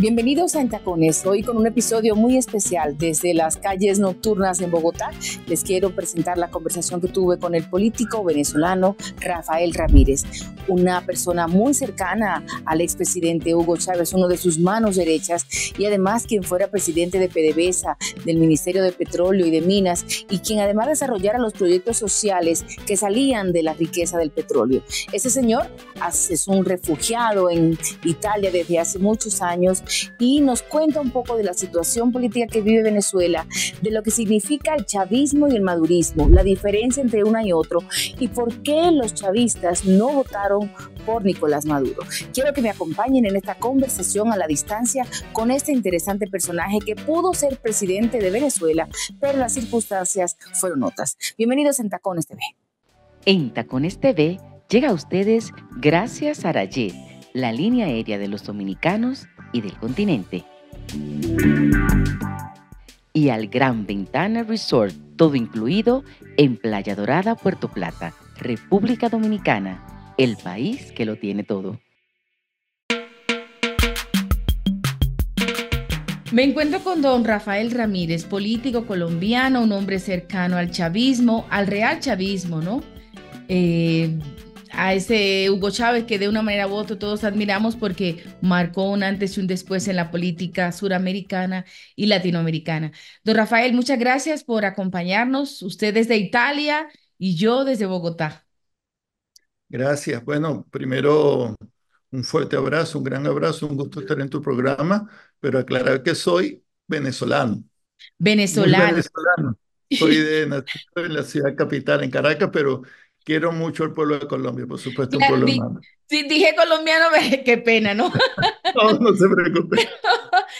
Bienvenidos a Entacones, hoy con un episodio muy especial desde las calles nocturnas en Bogotá. Les quiero presentar la conversación que tuve con el político venezolano Rafael Ramírez, una persona muy cercana al expresidente Hugo Chávez, uno de sus manos derechas y además quien fuera presidente de PDVSA, del Ministerio de Petróleo y de Minas y quien además desarrollara los proyectos sociales que salían de la riqueza del petróleo. Ese señor es un refugiado en Italia desde hace muchos años y nos cuenta un poco de la situación política que vive Venezuela, de lo que significa el chavismo y el madurismo, la diferencia entre una y otro y por qué los chavistas no votaron por Nicolás Maduro. Quiero que me acompañen en esta conversación a la distancia con este interesante personaje que pudo ser presidente de Venezuela, pero las circunstancias fueron otras. Bienvenidos en Tacones TV. En Tacones TV llega a ustedes gracias a Rayet, la línea aérea de los dominicanos y del continente. Y al Gran Ventana Resort, todo incluido en Playa Dorada, Puerto Plata, República Dominicana, el país que lo tiene todo. Me encuentro con don Rafael Ramírez, político colombiano, un hombre cercano al chavismo, al real chavismo, ¿no? Eh, a ese Hugo Chávez que de una manera u otra todos admiramos porque marcó un antes y un después en la política suramericana y latinoamericana. Don Rafael, muchas gracias por acompañarnos, usted desde Italia y yo desde Bogotá. Gracias. Bueno, primero un fuerte abrazo, un gran abrazo, un gusto estar en tu programa, pero aclarar que soy venezolano. Venezolano. Soy de en la ciudad capital, en Caracas, pero quiero mucho el pueblo de Colombia, por supuesto, un pueblo dije colombiano, qué pena, ¿no? no, no se preocupe.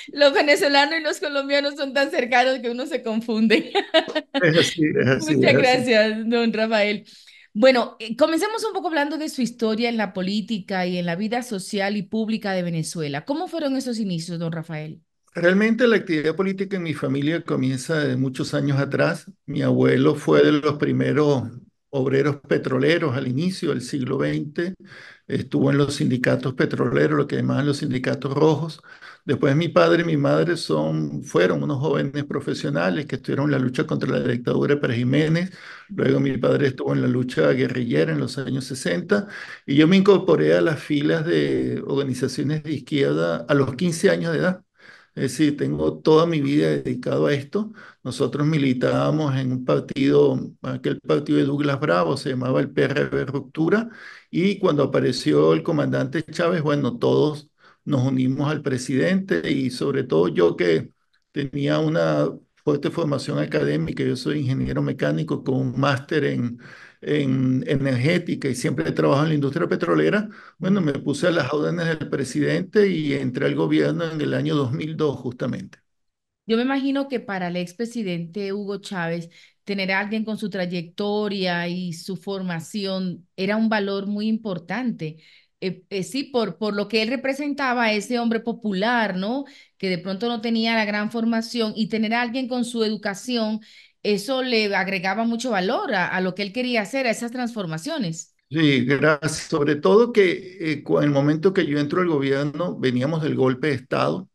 los venezolanos y los colombianos son tan cercanos que uno se confunde. es así, es así, Muchas gracias, don Rafael. Bueno, eh, comencemos un poco hablando de su historia en la política y en la vida social y pública de Venezuela. ¿Cómo fueron esos inicios, don Rafael? Realmente la actividad política en mi familia comienza de muchos años atrás. Mi abuelo fue de los primeros obreros petroleros al inicio del siglo XX, estuvo en los sindicatos petroleros, lo que además los sindicatos rojos. Después mi padre y mi madre son, fueron unos jóvenes profesionales que estuvieron en la lucha contra la dictadura de Pérez Jiménez. Luego mi padre estuvo en la lucha guerrillera en los años 60 y yo me incorporé a las filas de organizaciones de izquierda a los 15 años de edad. Es decir, tengo toda mi vida dedicado a esto. Nosotros militábamos en un partido, aquel partido de Douglas Bravo, se llamaba el PRB Ruptura, y cuando apareció el comandante Chávez, bueno, todos nos unimos al presidente y sobre todo yo que tenía una fuerte formación académica, yo soy ingeniero mecánico con un máster en en energética y siempre he trabajado en la industria petrolera, bueno, me puse a las órdenes del presidente y entré al gobierno en el año 2002 justamente. Yo me imagino que para el expresidente Hugo Chávez, tener a alguien con su trayectoria y su formación era un valor muy importante. Eh, eh, sí, por, por lo que él representaba ese hombre popular, ¿no? Que de pronto no tenía la gran formación y tener a alguien con su educación, eso le agregaba mucho valor a, lo que él quería hacer, a esas transformaciones. Sí, gracias. Sobre todo que eh, en el momento que yo entro al gobierno, veníamos del golpe de Estado.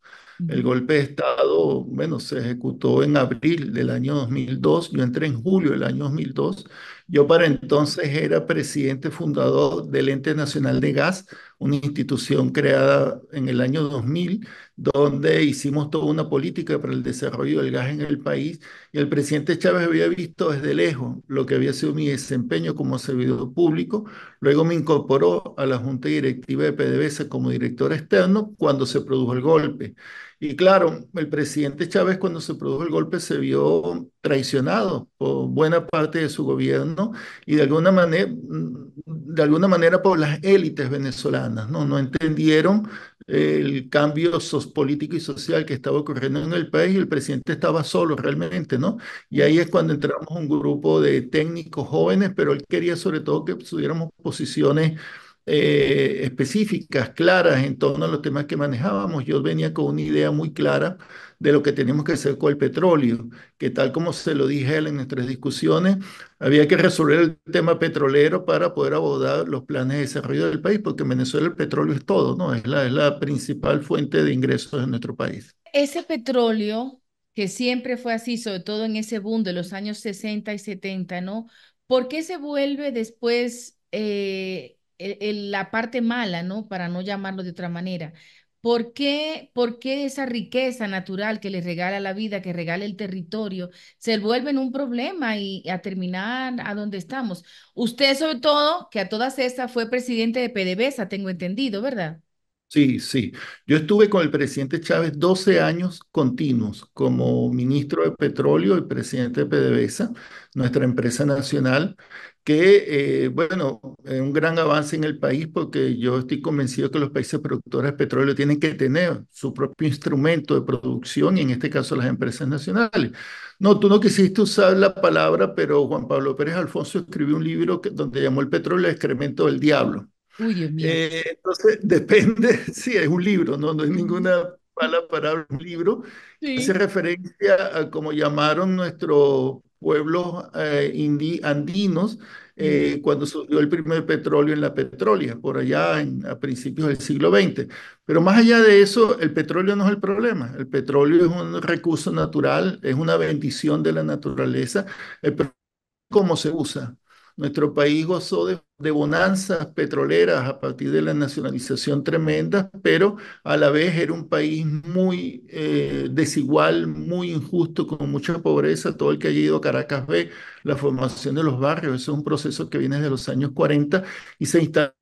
El golpe de Estado, bueno, se ejecutó en abril del año 2002, yo entré en julio del año 2002 yo para entonces era presidente fundador del Ente Nacional de Gas, una institución creada en el año 2000, donde hicimos toda una política para el desarrollo del gas en el país. Y el presidente Chávez había visto desde lejos lo que había sido mi desempeño como servidor público. Luego me incorporó a la Junta Directiva de PDVSA como director externo cuando se produjo el golpe. Y claro, el presidente Chávez cuando se produjo el golpe se vio traicionado por buena parte de su gobierno y de alguna manera, mm, de alguna manera por las élites venezolanas, ¿no? No entendieron eh, el cambio político y social que estaba ocurriendo en el país y el presidente estaba solo realmente, ¿no? Y ahí es cuando entramos un grupo de técnicos jóvenes, pero él quería sobre todo que tuviéramos posiciones eh, específicas, claras en torno a los temas que manejábamos. Yo venía con una idea muy clara de lo que teníamos que hacer con el petróleo, que tal como se lo dije él en nuestras discusiones, había que resolver el tema petrolero para poder abordar los planes de desarrollo del país, porque en Venezuela el petróleo es todo, ¿no? Es la, la principal fuente de ingresos de nuestro país. Ese petróleo que siempre fue así, sobre todo en ese boom de los años 60 y 70, ¿no? ¿Por qué se vuelve después eh, e, la parte mala, ¿no? Para no llamarlo de otra manera. ¿Por qué, esa riqueza natural que le regala la vida, que regala el territorio, se vuelve en un problema y, a terminar a donde estamos? Usted, sobre todo, que a todas estas fue presidente de PDVSA, tengo entendido, ¿verdad? Sí, sí. Yo estuve con el presidente Chávez 12 años continuos como ministro de Petróleo y presidente de PDVSA, nuestra empresa nacional, que, eh, bueno, es un gran avance en el país porque yo estoy convencido que los países productores de petróleo tienen que tener su propio instrumento de producción y en este caso las empresas nacionales. No, tú no quisiste usar la palabra, pero Juan Pablo Pérez Alfonso escribió un libro donde llamó el petróleo el excremento del diablo. Eh, entonces, depende, sí, es un libro, no, no es ninguna mala palabra, un libro. Sí. Hace referencia a como llamaron nuestros pueblos eh, andinos eh, cuando surgió el primer petróleo en la petrólea, por allá en, a principios del siglo XX. Pero más allá de eso, el petróleo no es el problema. El petróleo es un recurso natural, es una bendición de la naturaleza. El cómo se usa nuestro país gozó de, bonanzas petroleras a partir de la nacionalización tremenda, pero a la vez era un país muy eh, desigual, muy injusto, con mucha pobreza. Todo el que haya ido a Caracas ve la formación de los barrios. Eso es un proceso que viene desde los años 40 y se instala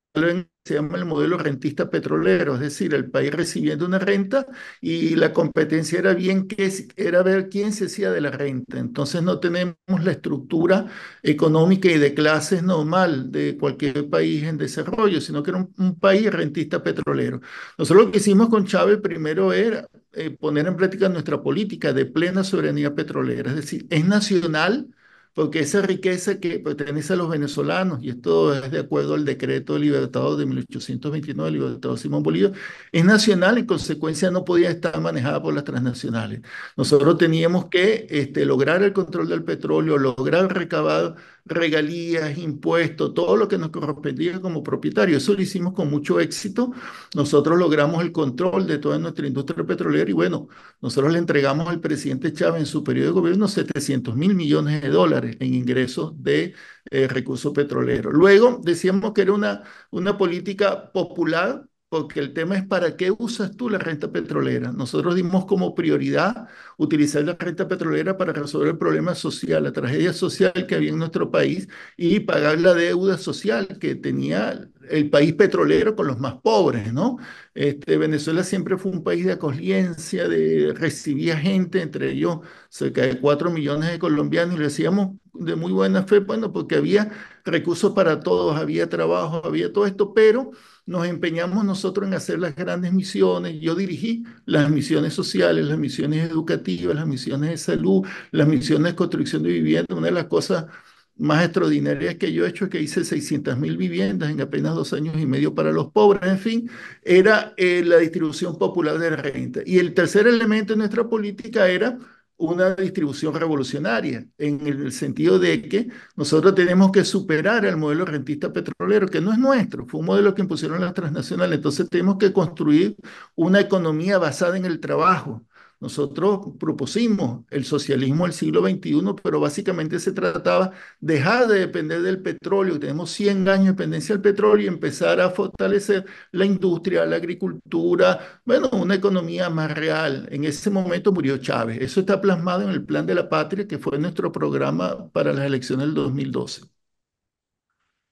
se llama el modelo rentista petrolero, es decir, el país recibiendo una renta y la competencia era, bien que, era ver quién se hacía de la renta. Entonces no tenemos la estructura económica y de clases normal de cualquier país en desarrollo, sino que era un, país rentista petrolero. Nosotros lo que hicimos con Chávez primero era eh, poner en práctica nuestra política de plena soberanía petrolera, es decir, es nacional porque esa riqueza que pertenece a los venezolanos, y esto es de acuerdo al decreto de libertad de 1829, el libertador Simón Bolívar, es nacional, en consecuencia no podía estar manejada por las transnacionales. Nosotros teníamos que este, lograr el control del petróleo, lograr recabar regalías, impuestos, todo lo que nos correspondía como propietario. Eso lo hicimos con mucho éxito. Nosotros logramos el control de toda nuestra industria petrolera y bueno, nosotros le entregamos al presidente Chávez en su periodo de gobierno 700 mil millones de dólares en ingresos de eh, recursos petroleros. Luego decíamos que era una, una política popular porque el tema es para qué usas tú la renta petrolera. Nosotros dimos como prioridad utilizar la renta petrolera para resolver el problema social, la tragedia social que había en nuestro país y pagar la deuda social que tenía el país petrolero con los más pobres, ¿no? Este, Venezuela siempre fue un país de acogencia, de, recibía gente, entre ellos cerca de 4 millones de colombianos, y lo hacíamos de muy buena fe, bueno, porque había recursos para todos, había trabajo, había todo esto, pero nos empeñamos nosotros en hacer las grandes misiones. Yo dirigí las misiones sociales, las misiones educativas, las misiones de salud, las misiones de construcción de vivienda, una de las cosas más extraordinarias que yo he hecho, que hice 600 mil viviendas en apenas dos años y medio para los pobres, en fin, era eh, la distribución popular de la renta. Y el tercer elemento de nuestra política era una distribución revolucionaria, en el sentido de que nosotros tenemos que superar el modelo rentista petrolero, que no es nuestro, fue un modelo que impusieron las transnacionales. Entonces tenemos que construir una economía basada en el trabajo, nosotros propusimos el socialismo del siglo XXI, pero básicamente se trataba de dejar de depender del petróleo. Tenemos 100 años de dependencia del petróleo y empezar a fortalecer la industria, la agricultura, bueno, una economía más real. En ese momento murió Chávez. Eso está plasmado en el Plan de la Patria, que fue nuestro programa para las elecciones del 2012.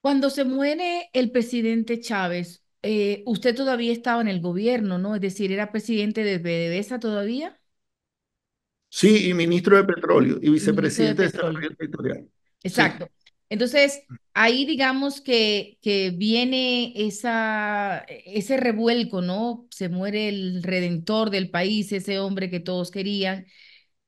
Cuando se muere el presidente Chávez, eh, usted todavía estaba en el gobierno, ¿no? Es decir, era presidente de PDVSA todavía. Sí, y ministro de Petróleo y vicepresidente de, Exacto. Entonces, ahí digamos que, que viene esa, ese revuelco, ¿no? Se muere el redentor del país, ese hombre que todos querían,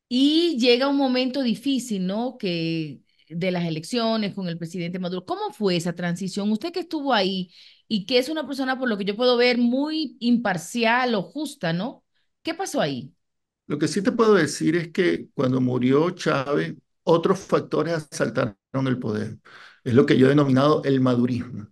y llega un momento difícil, ¿no? Que de las elecciones con el presidente Maduro. ¿Cómo fue esa transición? Usted que estuvo ahí, y que es una persona, por lo que yo puedo ver, muy imparcial o justa, ¿no? ¿Qué pasó ahí? Lo que sí te puedo decir es que cuando murió Chávez, otros factores asaltaron el poder. Es lo que yo he denominado el madurismo.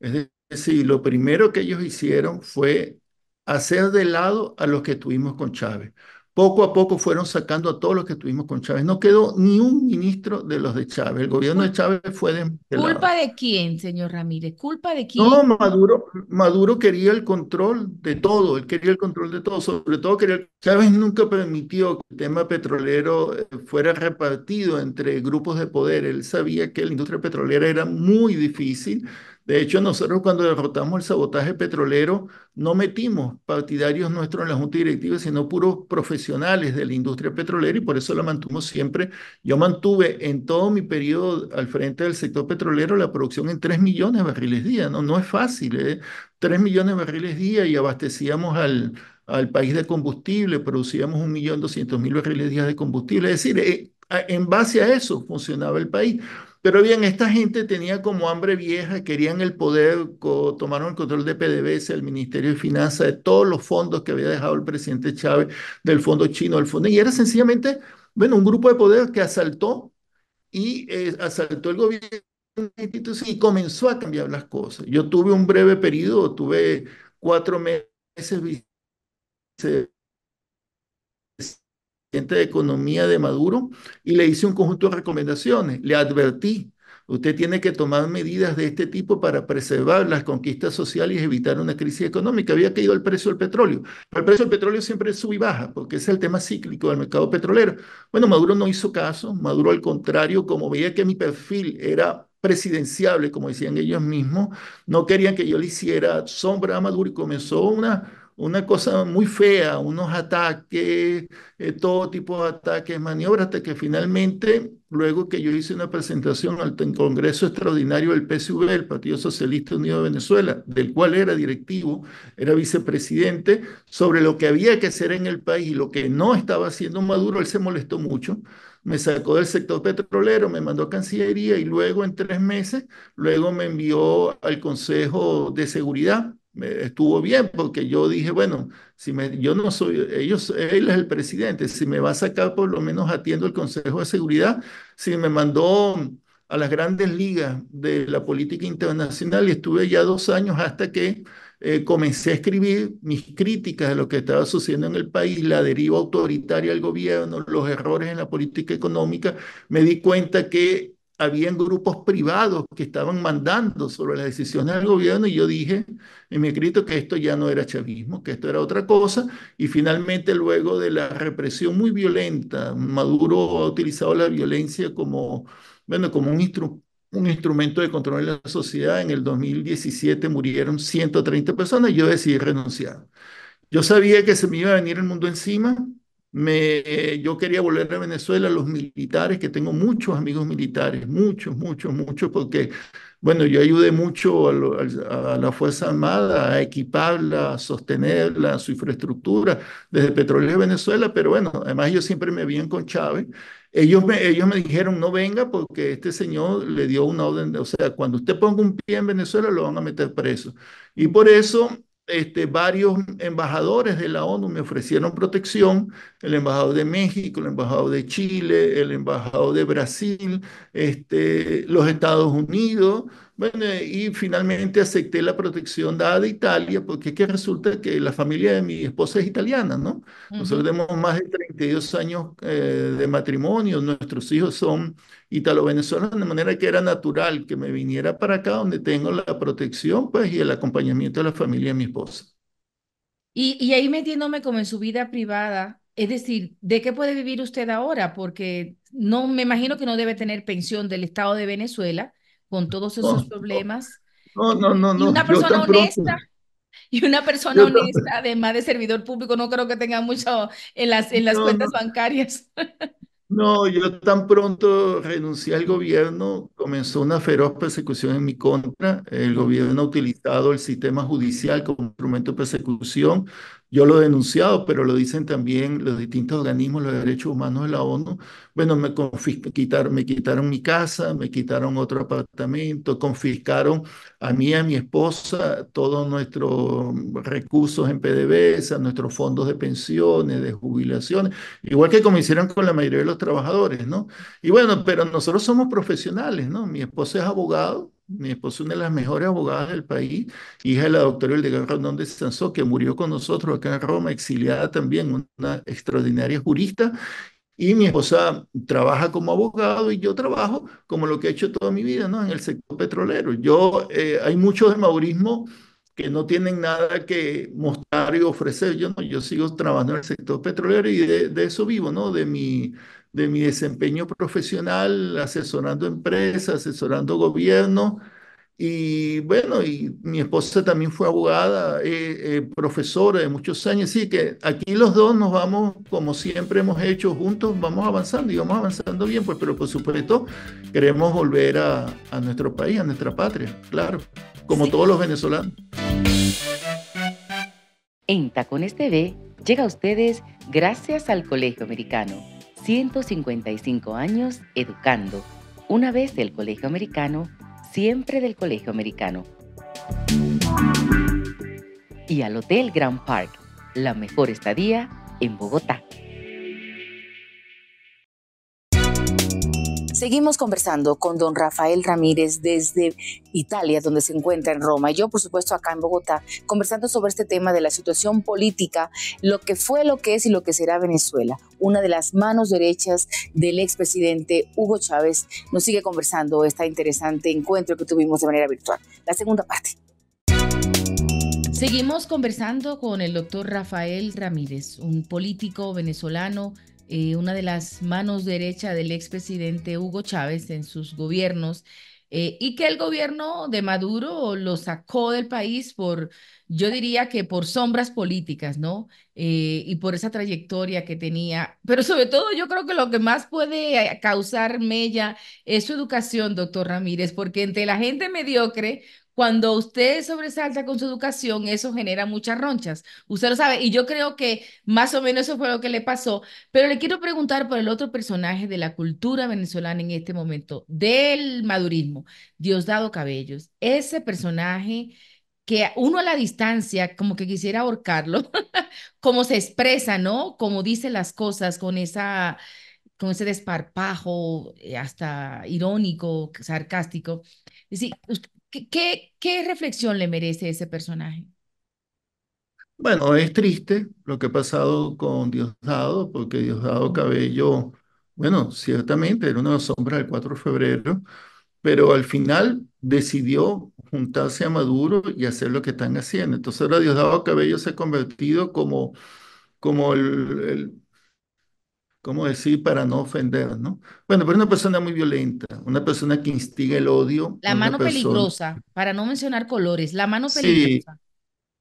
Es decir, lo primero que ellos hicieron fue hacer de lado a los que tuvimos con Chávez. Poco a poco fueron sacando a todos los que estuvimos con Chávez. No quedó ni un ministro de los de Chávez. El gobierno de Chávez fue de... Este ¿Culpa de quién, señor Ramírez? ¿Culpa de quién? No, Maduro, Maduro quería el control de todo. Él quería el control de todo. Sobre todo quería... Chávez nunca permitió que el tema petrolero eh, fuera repartido entre grupos de poder. Él sabía que la industria petrolera era muy difícil de hecho, nosotros cuando derrotamos el sabotaje petrolero, no metimos partidarios nuestros en la Junta Directiva, sino puros profesionales de la industria petrolera y por eso la mantuvimos siempre. Yo mantuve en todo mi periodo al frente del sector petrolero la producción en 3 millones de barriles día. No, no es fácil, 3 ¿eh? millones de barriles día y abastecíamos al, al país de combustible, producíamos 1.200.000 barriles días de combustible. Es decir, eh, en base a eso funcionaba el país. Pero bien, esta gente tenía como hambre vieja, querían el poder, tomaron el control de PDVSA, el Ministerio de Finanzas, de todos los fondos que había dejado el presidente Chávez, del fondo chino, del fondo. Y era sencillamente, bueno, un grupo de poder que asaltó y eh, asaltó el gobierno y comenzó a cambiar las cosas. Yo tuve un breve periodo, tuve cuatro meses de economía de Maduro y le hice un conjunto de recomendaciones. Le advertí, usted tiene que tomar medidas de este tipo para preservar las conquistas sociales y evitar una crisis económica. Había caído el precio del petróleo, el precio del petróleo siempre sube y baja, porque es el tema cíclico del mercado petrolero. Bueno, Maduro no hizo caso, Maduro al contrario, como veía que mi perfil era presidenciable, como decían ellos mismos, no querían que yo le hiciera sombra a Maduro y comenzó una una cosa muy fea, unos ataques, eh, todo tipo de ataques, maniobras, hasta que finalmente, luego que yo hice una presentación al Congreso Extraordinario del PSV, el Partido Socialista Unido de Venezuela, del cual era directivo, era vicepresidente, sobre lo que había que hacer en el país y lo que no estaba haciendo Maduro, él se molestó mucho me sacó del sector petrolero, me mandó a Cancillería y luego en tres meses, luego me envió al Consejo de Seguridad estuvo bien porque yo dije, bueno, si me, yo no soy, ellos, él es el presidente, si me va a sacar, por lo menos atiendo el Consejo de Seguridad, si me mandó a las grandes ligas de la política internacional y estuve ya dos años hasta que eh, comencé a escribir mis críticas de lo que estaba sucediendo en el país, la deriva autoritaria del gobierno, los errores en la política económica, me di cuenta que habían grupos privados que estaban mandando sobre las decisiones del gobierno y yo dije en mi escrito que esto ya no era chavismo, que esto era otra cosa y finalmente luego de la represión muy violenta, Maduro ha utilizado la violencia como, bueno, como un, un instrumento de control de la sociedad. En el 2017 murieron 130 personas y yo decidí renunciar. Yo sabía que se me iba a venir el mundo encima, me, eh, yo quería volver a Venezuela, los militares, que tengo muchos amigos militares, muchos, muchos, muchos, porque, bueno, yo ayudé mucho a, la Fuerza Armada a equiparla, a sostenerla, su infraestructura, desde petróleo de Venezuela, pero bueno, además yo siempre me vi con Chávez. Ellos me, ellos me dijeron, no venga porque este señor le dio una orden, o sea, cuando usted ponga un pie en Venezuela lo van a meter preso. Y por eso este, varios embajadores de la ONU me ofrecieron protección, el embajador de México, el embajador de Chile, el embajador de Brasil, este, los Estados Unidos, bueno, y finalmente acepté la protección dada de Italia, porque es que resulta que la familia de mi esposa es italiana, ¿no? Nosotros tenemos más de 32 años eh, de matrimonio, nuestros hijos son italo-venezolanos, de manera que era natural que me viniera para acá, donde tengo la protección, pues, y el acompañamiento de la familia de mi esposa. Y, y ahí metiéndome como en su vida privada, es decir, ¿de qué puede vivir usted ahora? Porque no me imagino que no debe tener pensión del Estado de Venezuela con todos esos problemas. No, no, no, no. Y una persona honesta. Y una persona honesta, además de servidor público, no creo que tenga mucho en las, en las cuentas bancarias. No, yo tan pronto renuncié al gobierno, comenzó una feroz persecución en mi contra. El gobierno ha utilizado el sistema judicial como instrumento de persecución. Yo lo he denunciado, pero lo dicen también los distintos organismos, los derechos humanos de la ONU. Bueno, me, quitaron, me quitaron mi casa, me quitaron otro apartamento, confiscaron a mí y a mi esposa todos nuestros recursos en PDVSA, nuestros fondos de pensiones, de jubilaciones, igual que como hicieron con la mayoría de los trabajadores, ¿no? Y bueno, pero nosotros somos profesionales, ¿no? Mi esposa es abogado mi esposa, una de las mejores abogadas del país, hija de la doctora Hildegard Rondón de Sansó, que murió con nosotros acá en Roma, exiliada también, una extraordinaria jurista. Y mi esposa trabaja como abogado y yo trabajo como lo que he hecho toda mi vida, ¿no? En el sector petrolero. Yo, eh, hay muchos de maurismo que no tienen nada que mostrar y ofrecer. Yo no, yo sigo trabajando en el sector petrolero y de, de eso vivo, ¿no? De mi de mi desempeño profesional, asesorando empresas, asesorando gobierno, Y bueno, y mi esposa también fue abogada, eh, eh, profesora de muchos años. Así que aquí los dos nos vamos, como siempre hemos hecho juntos, vamos avanzando y vamos avanzando bien, pues, pero por supuesto queremos volver a, nuestro país, a nuestra patria, claro, como todos los venezolanos. En Tacones TV llega a ustedes gracias al Colegio Americano 155 años educando. Una vez del Colegio Americano, siempre del Colegio Americano. Y al Hotel Grand Park, la mejor estadía en Bogotá. Seguimos conversando con don Rafael Ramírez desde Italia, donde se encuentra en Roma, y yo, por supuesto, acá en Bogotá, conversando sobre este tema de la situación política, lo que fue, lo que es y lo que será Venezuela. Una de las manos derechas del expresidente Hugo Chávez nos sigue conversando este interesante encuentro que tuvimos de manera virtual. La segunda parte. Seguimos conversando con el doctor Rafael Ramírez, un político venezolano eh, una de las manos derechas del expresidente Hugo Chávez en sus gobiernos, eh, y que el gobierno de Maduro lo sacó del país por, yo diría que por sombras políticas, ¿no? Eh, y por esa trayectoria que tenía. Pero sobre todo yo creo que lo que más puede causar mella es su educación, doctor Ramírez, porque entre la gente mediocre cuando usted sobresalta con su educación, eso genera muchas ronchas. Usted lo sabe, y yo creo que más o menos eso fue lo que le pasó, pero le quiero preguntar por el otro personaje de la cultura venezolana en este momento, del madurismo, Diosdado Cabellos. Ese personaje que uno a la distancia como que quisiera ahorcarlo, como se expresa, ¿no? Como dice las cosas con esa con ese desparpajo eh, hasta irónico, sarcástico. Es decir, ¿Qué, reflexión le merece ese personaje? Bueno, es triste lo que ha pasado con Diosdado, porque Diosdado Cabello, bueno, ciertamente era una sombra del 4 de febrero, pero al final decidió juntarse a Maduro y hacer lo que están haciendo. Entonces ahora Diosdado Cabello se ha convertido como, como el ¿cómo decir? Para no ofender, ¿no? Bueno, pero una persona muy violenta, una persona que instiga el odio. La mano peligrosa, para no mencionar colores, la mano peligrosa.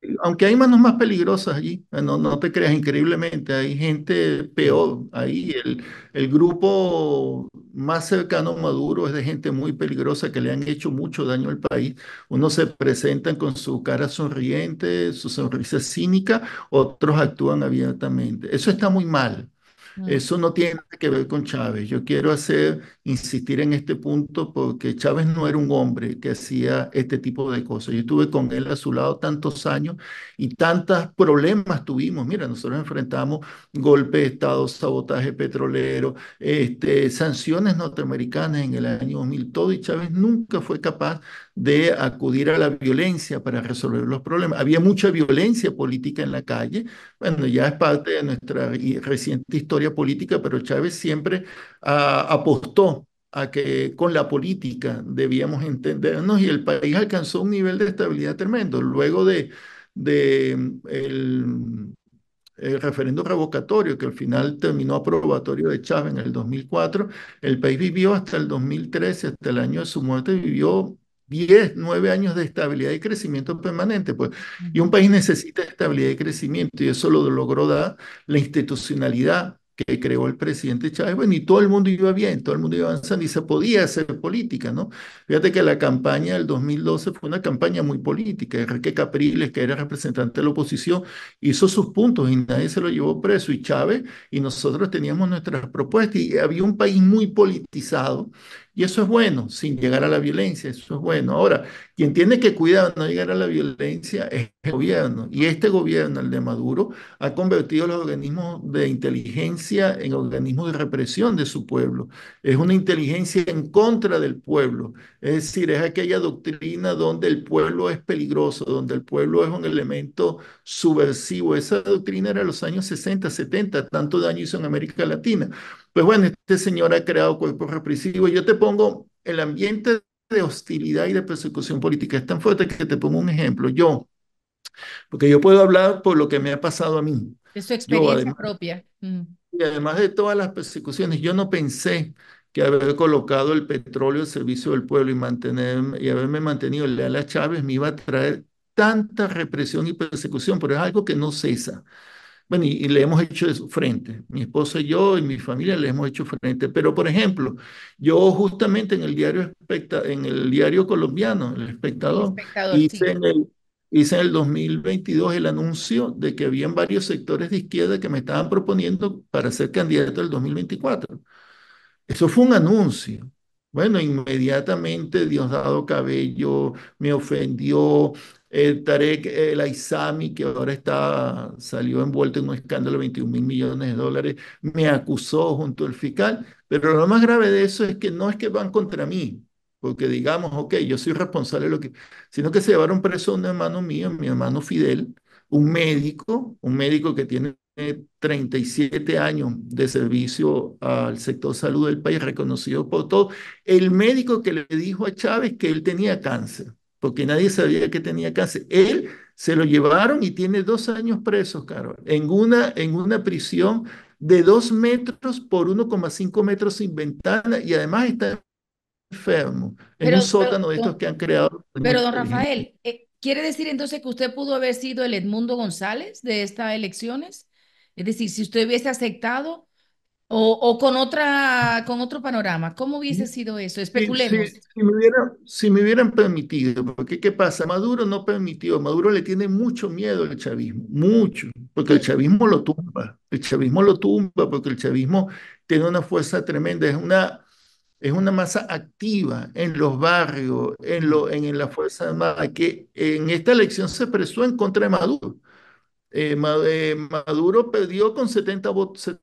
Sí, aunque hay manos más peligrosas allí, eh, no, te creas increíblemente, hay gente peor ahí, el, el grupo más cercano a Maduro es de gente muy peligrosa que le han hecho mucho daño al país. Unos se presentan con su cara sonriente, su sonrisa cínica, otros actúan abiertamente. Eso está muy mal. Ah. Eso no tiene que ver con Chávez. Yo quiero hacer, insistir en este punto porque Chávez no era un hombre que hacía este tipo de cosas. Yo estuve con él a su lado tantos años y tantos problemas tuvimos. Mira, nosotros enfrentamos golpe de Estado, sabotaje petrolero, este, sanciones norteamericanas en el año 2000, todo, y Chávez nunca fue capaz de acudir a la violencia para resolver los problemas. Había mucha violencia política en la calle, bueno, ya es parte de nuestra reciente historia política, pero Chávez siempre ah, apostó a que con la política debíamos entendernos y el país alcanzó un nivel de estabilidad tremendo. Luego de, el, referendo revocatorio, que al final terminó aprobatorio de Chávez en el 2004, el país vivió hasta el 2013, hasta el año de su muerte, vivió 10, 9 años de estabilidad y crecimiento permanente. Pues. Y un país necesita estabilidad y crecimiento, y eso lo logró dar la institucionalidad que creó el presidente Chávez. Bueno, y todo el mundo iba bien, todo el mundo iba avanzando y se podía hacer política, ¿no? Fíjate que la campaña del 2012 fue una campaña muy política. Enrique Capriles, que era representante de la oposición, hizo sus puntos y nadie se lo llevó preso. Y Chávez y nosotros teníamos nuestras propuestas y había un país muy politizado y eso es bueno, sin llegar a la violencia, eso es bueno. Ahora, quien tiene que cuidar no llegar a la violencia es el gobierno. Y este gobierno, el de Maduro, ha convertido los organismos de inteligencia en organismos de represión de su pueblo. Es una inteligencia en contra del pueblo. Es decir, es aquella doctrina donde el pueblo es peligroso, donde el pueblo es un elemento subversivo. Esa doctrina era los años 60, 70, tanto daño hizo en América Latina. Pues bueno, este señor ha creado cuerpos represivos. Yo te pongo el ambiente de hostilidad y de persecución política. Es tan fuerte que te pongo un ejemplo. Yo, porque yo puedo hablar por lo que me ha pasado a mí. Es su experiencia propia. Mm. Y además de todas las persecuciones, yo no pensé que haber colocado el petróleo al servicio del pueblo y, mantener, y haberme mantenido leal a Chávez me iba a traer tanta represión y persecución, pero es algo que no cesa. Bueno, y, le hemos hecho de su frente. Mi esposa y yo y mi familia le hemos hecho frente. Pero, por ejemplo, yo justamente en el diario, en el diario colombiano, El Espectador, hice, en el, hice en el 2022 el anuncio de que habían varios sectores de izquierda que me estaban proponiendo para ser candidato del 2024. Eso fue un anuncio. Bueno, inmediatamente Diosdado Cabello me ofendió, Tarek El AISAMI, que ahora está, salió envuelto en un escándalo de 21 mil millones de dólares, me acusó junto al fiscal. Pero lo más grave de eso es que no es que van contra mí, porque digamos, ok, yo soy responsable de lo que, sino que se llevaron preso a un hermano mío, mi hermano Fidel, un médico, un médico que tiene 37 años de servicio al sector salud del país, reconocido por todo, el médico que le dijo a Chávez que él tenía cáncer porque nadie sabía que tenía cáncer. Él se lo llevaron y tiene dos años presos, Carol, en una, en una prisión de dos metros por 1,5 metros sin ventana y además está enfermo, en un sótano de estos que han creado. Pero, don este Rafael, eh, ¿quiere decir entonces que usted pudo haber sido el Edmundo González de estas elecciones? Es decir, si usted hubiese aceptado o, con, otra, con otro panorama. ¿Cómo hubiese sido eso? Especulemos. Si, me, hubieran, si me permitido, porque ¿qué pasa? Maduro no permitió, Maduro le tiene mucho miedo al chavismo, mucho, porque el chavismo lo tumba, el chavismo lo tumba, porque el chavismo tiene una fuerza tremenda, es una, es una masa activa en los barrios, en, lo, en, en la Fuerza Armada, que en esta elección se expresó en contra de Maduro. Eh, eh, Maduro perdió con 70 votos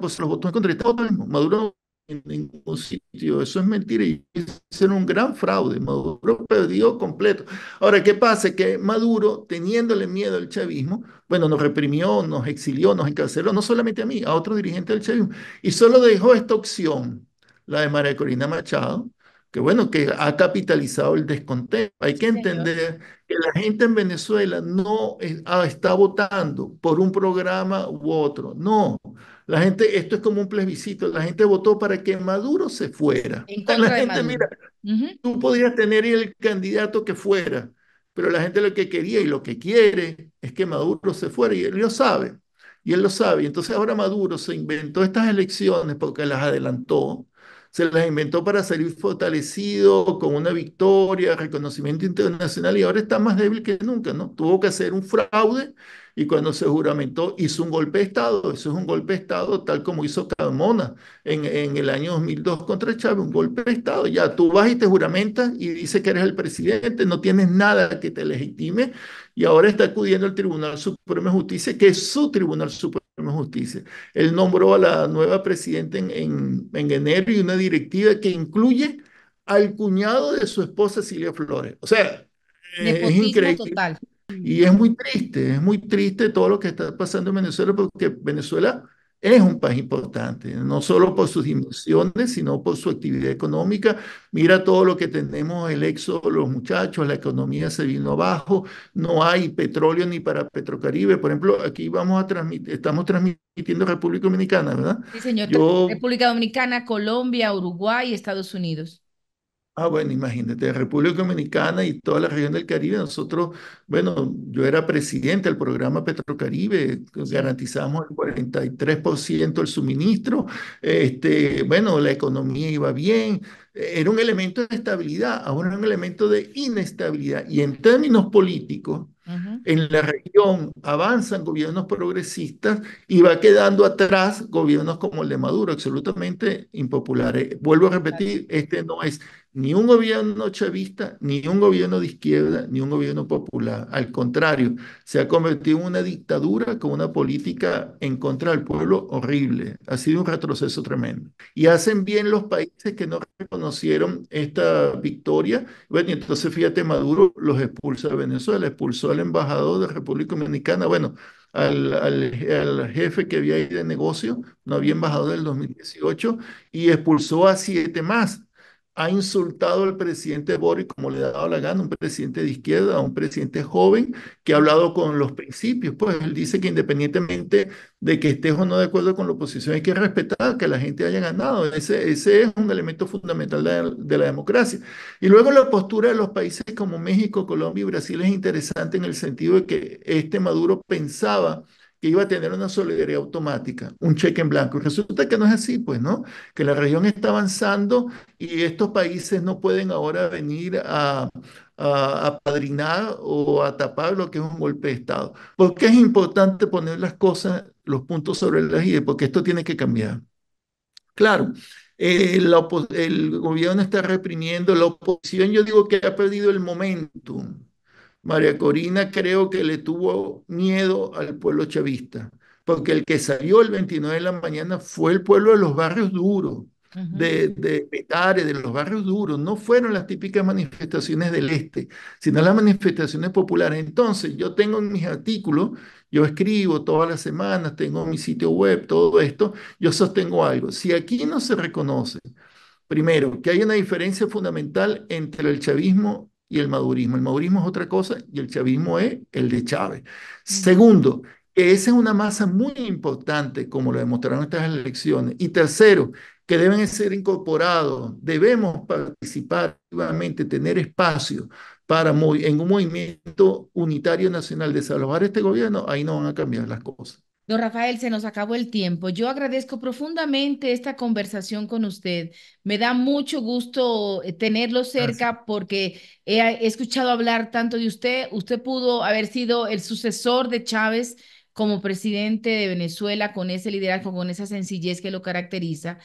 pues los votos en contra. Maduro en ningún sitio. Eso es mentira y es un gran fraude. Maduro perdió completo. Ahora, ¿qué pasa? Que Maduro, teniéndole miedo al chavismo, bueno, nos reprimió, nos exilió, nos encarceló, no solamente a mí, a otro dirigente del chavismo. Y solo dejó esta opción, la de María Corina Machado, que bueno, que ha capitalizado el descontento. Hay que entender que la gente en Venezuela no está votando por un programa u otro, no. La gente, esto es como un plebiscito, la gente votó para que Maduro se fuera. la gente, mira, tú podrías tener el candidato que fuera, pero la gente lo que quería y lo que quiere es que Maduro se fuera y él lo sabe. Y él lo sabe. y Entonces ahora Maduro se inventó estas elecciones porque las adelantó se las inventó para salir fortalecido con una victoria, reconocimiento internacional y ahora está más débil que nunca, ¿no? Tuvo que hacer un fraude y cuando se juramentó hizo un golpe de Estado, eso es un golpe de Estado tal como hizo Carmona en, en el año 2002 contra Chávez, un golpe de Estado, ya tú vas y te juramentas y dices que eres el presidente, no tienes nada que te legitime y ahora está acudiendo al Tribunal Supremo de Justicia, que es su Tribunal Supremo Justicia. Él nombró a la nueva presidenta en, en, en, enero y una directiva que incluye al cuñado de su esposa Silvia Flores. O sea, es increíble. Y es muy triste, es muy triste todo lo que está pasando en Venezuela porque Venezuela es un país importante, no solo por sus dimensiones, sino por su actividad económica. Mira todo lo que tenemos, el éxodo, los muchachos, la economía se vino abajo, no hay petróleo ni para Petrocaribe. Por ejemplo, aquí vamos a transmitir, estamos transmitiendo República Dominicana, ¿verdad? Sí, señor. República Dominicana, Colombia, Uruguay, Estados Unidos. Ah, bueno, imagínate, República Dominicana y toda la región del Caribe, nosotros, bueno, yo era presidente del programa Petrocaribe, garantizamos el 43% del suministro, este, bueno, la economía iba bien, era un elemento de estabilidad, ahora es un elemento de inestabilidad. Y en términos políticos, en la región avanzan gobiernos progresistas y va quedando atrás gobiernos como el de Maduro, absolutamente impopulares. Vuelvo a repetir, este no es ni un gobierno chavista, ni un gobierno de izquierda, ni un gobierno popular. Al contrario, se ha convertido en una dictadura con una política en contra del pueblo horrible. Ha sido un retroceso tremendo. Y hacen bien los países que no reconocieron esta victoria. Bueno, y entonces fíjate, Maduro los expulsa de Venezuela, expulsó al embajador de República Dominicana. Bueno, al, al, jefe que había ahí de negocio, no había embajador del 2018, y expulsó a siete más ha insultado al presidente Boric como le ha dado la gana, un presidente de izquierda, un presidente joven que ha hablado con los principios. Pues él dice que independientemente de que estés o no de acuerdo con la oposición, hay que respetar que la gente haya ganado. Ese, ese es un elemento fundamental de la democracia. Y luego la postura de los países como México, Colombia y Brasil es interesante en el sentido de que este Maduro pensaba que iba a tener una solidaridad automática, un cheque en blanco. resulta que no es así, pues, ¿no? Que la región está avanzando y estos países no pueden ahora venir a, a, o a tapar lo que es un golpe de Estado. ¿Por qué es importante poner las cosas, los puntos sobre las ideas? Porque esto tiene que cambiar. Claro, eh, el gobierno está reprimiendo, la oposición yo digo que ha perdido el momento María Corina creo que le tuvo miedo al pueblo chavista, porque el que salió el 29 de la mañana fue el pueblo de los barrios duros, de, de de los barrios duros. No fueron las típicas manifestaciones del este, sino las manifestaciones populares. Entonces, yo tengo en mis artículos, yo escribo todas las semanas, tengo mi sitio web, todo esto, yo sostengo algo. Si aquí no se reconoce, primero, que hay una diferencia fundamental entre el chavismo y el madurismo. El madurismo es otra cosa y el chavismo es el de Chávez. Segundo, que esa es una masa muy importante, como lo demostraron estas elecciones. Y tercero, que deben ser incorporados, debemos participar activamente, tener espacio para en un movimiento unitario nacional de salvar este gobierno, ahí no van a cambiar las cosas. Don Rafael, se nos acabó el tiempo. Yo agradezco profundamente esta conversación con usted. Me da mucho gusto eh, tenerlo cerca porque he escuchado hablar tanto de usted. Usted pudo haber sido el sucesor de Chávez como presidente de Venezuela con ese liderazgo, con esa sencillez que lo caracteriza.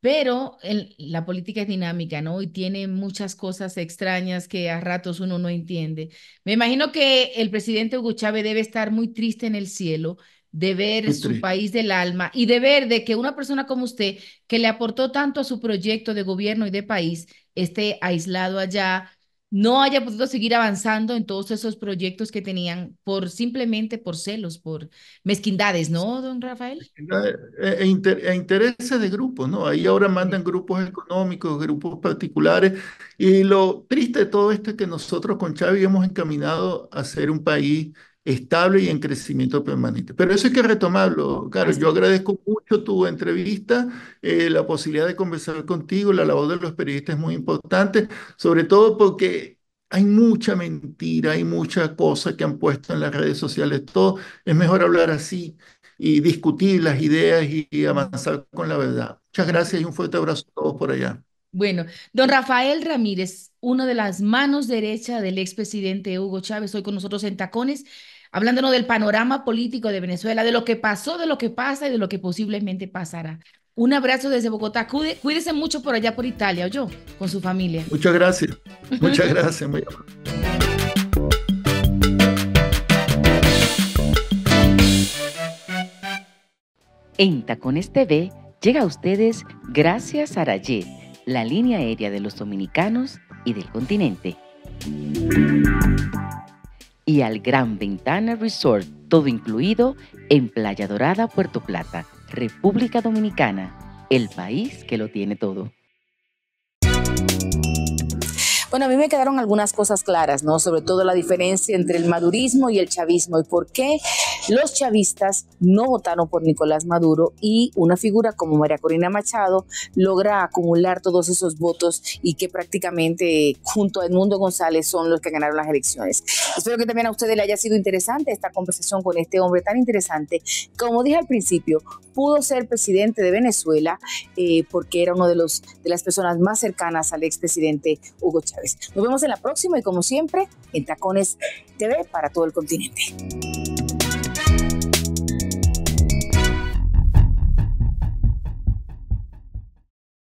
Pero la política es dinámica, ¿no? Y tiene muchas cosas extrañas que a ratos uno no entiende. Me imagino que el presidente Hugo Chávez debe estar muy triste en el cielo de ver su país del alma y de ver de que una persona como usted, que le aportó tanto a su proyecto de gobierno y de país, esté aislado allá, no haya podido seguir avanzando en todos esos proyectos que tenían por simplemente por celos, por mezquindades, ¿no, don Rafael? E, e, e, intereses de grupos, ¿no? Ahí ahora mandan grupos económicos, grupos particulares, y lo triste de todo esto es que nosotros con Chávez hemos encaminado a ser un país estable y en crecimiento permanente. Pero eso hay que retomarlo, Carlos. Yo agradezco mucho tu entrevista, eh, la posibilidad de conversar contigo, la labor de los periodistas es muy importante, sobre todo porque hay mucha mentira, hay mucha cosa que han puesto en las redes sociales. Todo es mejor hablar así y discutir las ideas y, avanzar con la verdad. Muchas gracias y un fuerte abrazo a todos por allá. Bueno, don Rafael Ramírez, una de las manos derechas del expresidente Hugo Chávez, hoy con nosotros en Tacones hablándonos del panorama político de Venezuela, de lo que pasó, de lo que pasa y de lo que posiblemente pasará. Un abrazo desde Bogotá. Cuídese mucho por allá, por Italia, o yo, con su familia. Muchas gracias. Muchas gracias. Muy En Tacones TV llega a ustedes gracias a Rayet, la línea aérea de los dominicanos y del continente y al Gran Ventana Resort, todo incluido en Playa Dorada, Puerto Plata, República Dominicana, el país que lo tiene todo. Bueno, a mí me quedaron algunas cosas claras, ¿no? Sobre todo la diferencia entre el madurismo y el chavismo y por qué los chavistas no votaron por Nicolás Maduro y una figura como María Corina Machado logra acumular todos esos votos y que prácticamente junto a Edmundo González son los que ganaron las elecciones. Espero que también a ustedes les haya sido interesante esta conversación con este hombre tan interesante. Como dije al principio, pudo ser presidente de Venezuela eh, porque era uno de los de las personas más cercanas al expresidente Hugo Chávez. Nos vemos en la próxima y como siempre en Tacones TV para todo el continente.